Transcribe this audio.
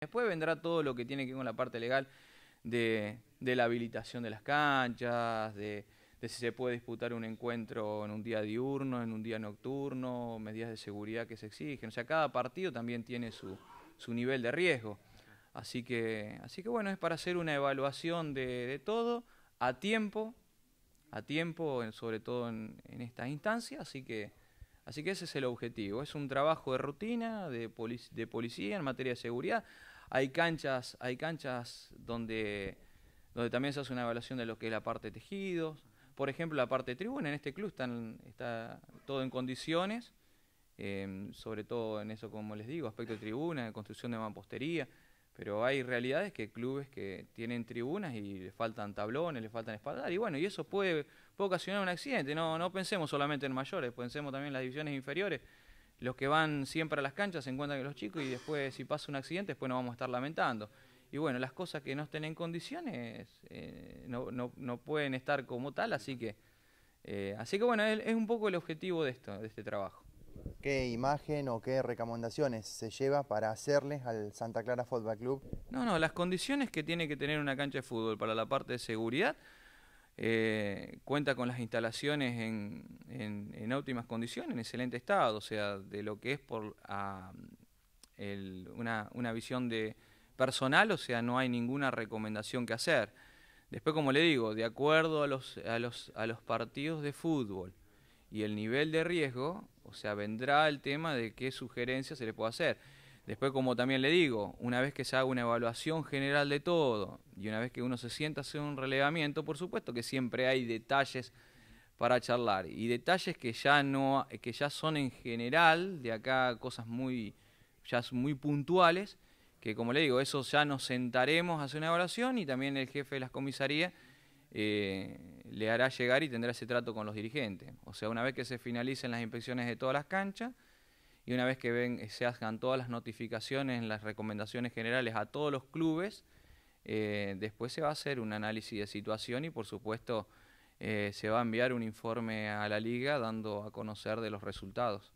Después vendrá todo lo que tiene que ver con la parte legal de, la habilitación de las canchas, de, si se puede disputar un encuentro en un día diurno, en un día nocturno, medidas de seguridad que se exigen. O sea, cada partido también tiene su, nivel de riesgo. Así que, así que bueno, es para hacer una evaluación de, todo a tiempo, a tiempo, sobre todo en, en esta instancia. Así que Así que ese es el objetivo. Es un trabajo de rutina, de, policía en materia de seguridad. Hay canchas, hay canchas donde, también se hace una evaluación de lo que es la parte de tejidos. Por ejemplo, la parte de tribuna, en este club está todo en condiciones, eh, sobre todo en eso, como les digo, aspecto de tribuna, construcción de mampostería. Pero hay realidades que clubes que tienen tribunas y le faltan tablones, le faltan espaldar, y bueno, y eso puede, ocasionar un accidente. No, no pensemos solamente en mayores, pensemos también en las divisiones inferiores. Los que van siempre a las canchas se encuentran con los chicos y después, si pasa un accidente, después nos vamos a estar lamentando. Y bueno, las cosas que no estén en condiciones eh, no, pueden estar como tal, así que, eh, así que bueno, es, es un poco el objetivo de esto, de este trabajo. ¿Qué imagen o qué recomendaciones se lleva para hacerles al Santa Clara Football Club? No, no, las condiciones que tiene que tener una cancha de fútbol para la parte de seguridad, eh, cuenta con las instalaciones en, en, óptimas condiciones, en excelente estado, o sea, de lo que es por una, una visión de personal, o sea, no hay ninguna recomendación que hacer. Después, como le digo, de acuerdo a los, a los, a los partidos de fútbol, y el nivel de riesgo, o sea, vendrá el tema de qué sugerencias se le puede hacer. Después, como también le digo, una vez que se haga una evaluación general de todo y una vez que uno se sienta a hacer un relevamiento, por supuesto que siempre hay detalles para charlar y detalles que ya no que ya son en general de acá cosas muy ya muy puntuales que como le digo, eso ya nos sentaremos a hacer una evaluación y también el jefe de las comisarías eh, le hará llegar y tendrá ese trato con los dirigentes. O sea, una vez que se finalicen las inspecciones de todas las canchas y una vez que eh, se hagan todas las notificaciones, las recomendaciones generales a todos los clubes, eh, después se va a hacer un análisis de situación y por supuesto se va a enviar un informe a la liga dando a conocer de los resultados.